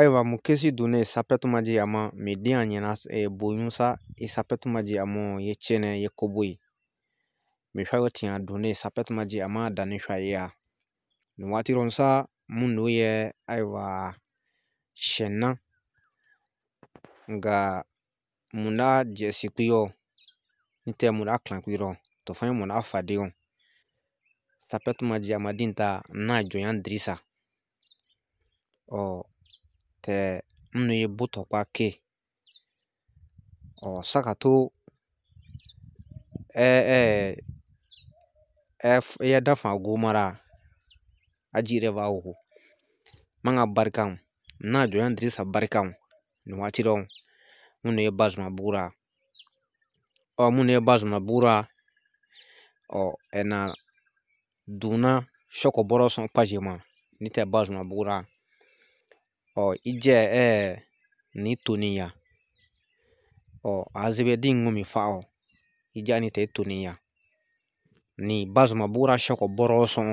aiwa mun kisi donnen sapɛ ama di a ma mɛdi a ɲɛna e, bosa e, ma di a ma ye tiɲɛnɛ ye kobo ye mɛfatiya donnen sapɛ ma di a ma danni ye a nin waati sa mun ye ayiwa sɛ na nka munda jɛsikuyɔ n tɛ mun a kilankuyɔ to fɛn ye mun a fadenw sapɛ ma di a ma n'a jɔnya dirisa te mnu ibutokwa ke oh saka tu e, ya e, e, dafa fan gomara aji ire va wuhu n'a barikam mna joyan dirisa barikam ni watirom munu ye bazuma bura o munu ye bazuma bura o ena duna shoko boro son kpazima ni te bazuma bura ɔ idze ɛɛ nʋ ya ɔ azɛvi ɛdi ŋmumi fa ɔ idzani ta itʋni ya ni bazuma buɣura shɛku borɔɔ suŋ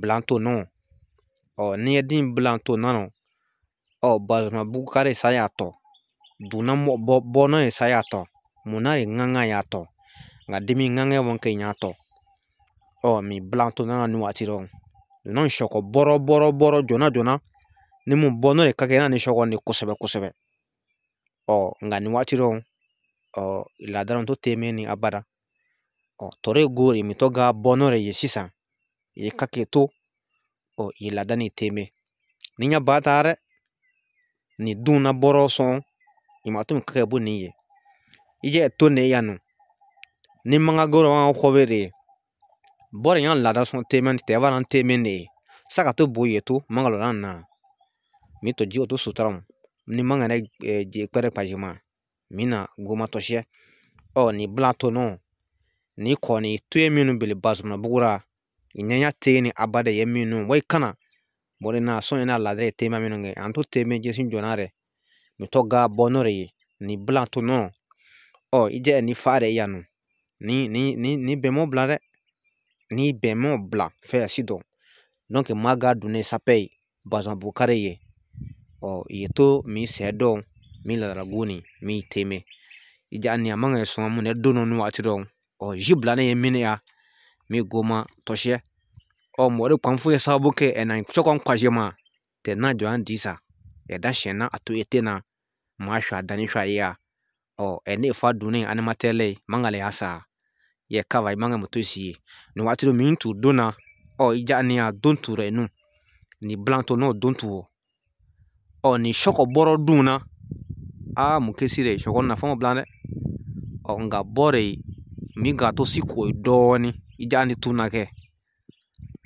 blantonoo ɔ ni ya e din blantonaa ɔ bazuma buɣu ka sa ya tɔ duna bɔna sa ya tɔ muna di ŋaŋa ya tɔ nga dimi ŋaŋa bo nke nya tɔ ɔ mi blantona ni watiro nɔ bɔrɔ bɔrɔ bɔrɔ jona jona Ni mun bɔ n'o de ka kɛ n'a ni sɔ kɔni kosɛbɛ kosɛbɛ nka nin waati dɔn laadaratɔ tɛ mɛn ni abada. bada tɔɔrɔ ye gore mitoga bɔnɔ ye sisan ye ka ke to ye laadani teme ninga batare ni duna bɔrɔ sɔn imatum ka bu ni ye ije to ne yanu ni manga goro wa khobere bɔrɔ yan laada sɔn temen te varan temen ne saka to boye to mangalo na mi to jiwo to sutoram ni mangane eh, je kpere kpajima mina goma toshe o ni bla to no ni ko ni tuye minu bili basmna bugura inyanya te ni abade ye minu wai kana bore na so ina ladre te ma minu nge anto te me jesin jonare mi to ga bonore ni bla to no o ije ni fare yanu ni ni ni ni bemo bla re ni bemo bla fe asido donc maga dune sapei bazan bukare ye yeto mi sɛdɔŋ mi la goni mi teme ijani amaŋɛ suŋɔ mu nɛ donɔ nu waati dɔŋ zi bla ni yɛ ya mi goma tɔshɛ mɔɗi kpam fu yɛ sababu kɛ ya naŋ shɔkɔn kpazɛ ma tɛ na jɔyaŋ disa ya da shɛna a to'e tena maa shwa dani shwa iya ya ne'e fa duni ani matɛlɛ maŋa la kava maŋa mu to'e sie ni waati dɔ min tu dona ijani ya don turɛ nu ni blanto nɔ don tuo Ɔ nin sɔkɔ bɔrɔ dun na aa mun ke si dɛ sɔkɔ nafa ma bila dɛ ɔ nka bɔrɛ min k'a to si koyi dɔɔni ija ni tuna kɛ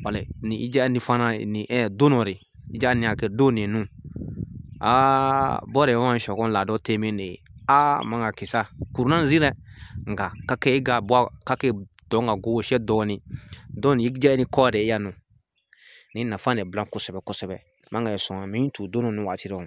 wale ni ija ni fana ni ɛ donore ija ni ake do ni nu aa bɔrɛ wan sɔkɔ la dɔ teme ne aa manga kisa kuruna zi dɛ nka kake ga bɔ kake dɔn ka go sɛ dɔɔni dɔni ija ni kɔre yanu ni nafa ne bila kosɛbɛ kosɛbɛ Man ka sɔn min t'u don ni waati dɔn